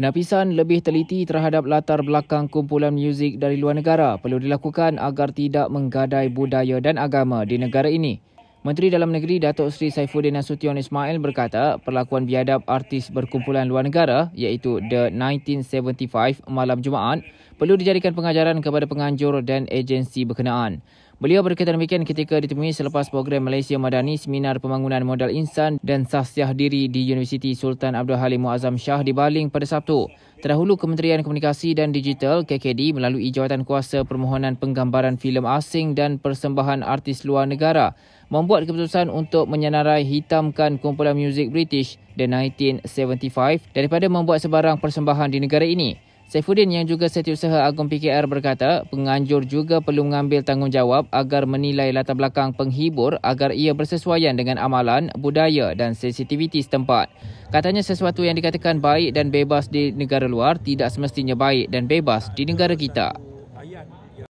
Penapisan lebih teliti terhadap latar belakang kumpulan muzik dari luar negara perlu dilakukan agar tidak menggadai budaya dan agama di negara ini. Menteri Dalam Negeri Datuk Seri Saifuddin Nasution Ismail berkata perlakuan biadab artis berkumpulan luar negara iaitu The 1975 malam Jumaat perlu dijadikan pengajaran kepada penganjur dan agensi berkenaan. Beliau berkata demikian ketika ditemui selepas program Malaysia Madani Seminar Pembangunan Modal Insan dan Sahsiah Diri di Universiti Sultan Abdul Halim Muazzam Shah di Baling pada Sabtu. Terdahulu Kementerian Komunikasi dan Digital KKD melalui jawatan kuasa permohonan penggambaran filem asing dan persembahan artis luar negara membuat keputusan untuk menyenarai hitamkan kumpulan muzik British The 1975 daripada membuat sebarang persembahan di negara ini. Saifuddin yang juga setiausaha agung PKR berkata, penganjur juga perlu mengambil tanggungjawab agar menilai latar belakang penghibur agar ia bersesuaian dengan amalan, budaya dan sensitiviti setempat. Katanya sesuatu yang dikatakan baik dan bebas di negara luar tidak semestinya baik dan bebas di negara kita.